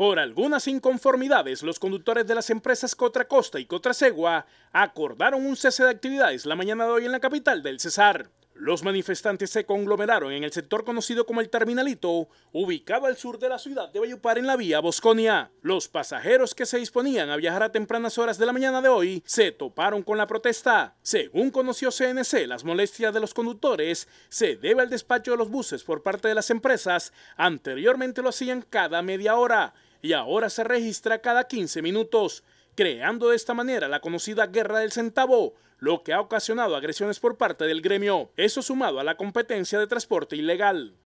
Por algunas inconformidades, los conductores de las empresas Cotra Costa y Cotrasegua acordaron un cese de actividades la mañana de hoy en la capital del Cesar. Los manifestantes se conglomeraron en el sector conocido como el Terminalito, ubicado al sur de la ciudad de Bayupar en la vía Bosconia. Los pasajeros que se disponían a viajar a tempranas horas de la mañana de hoy se toparon con la protesta. Según conoció CNC, las molestias de los conductores se debe al despacho de los buses por parte de las empresas. Anteriormente lo hacían cada media hora y ahora se registra cada 15 minutos, creando de esta manera la conocida guerra del centavo, lo que ha ocasionado agresiones por parte del gremio, eso sumado a la competencia de transporte ilegal.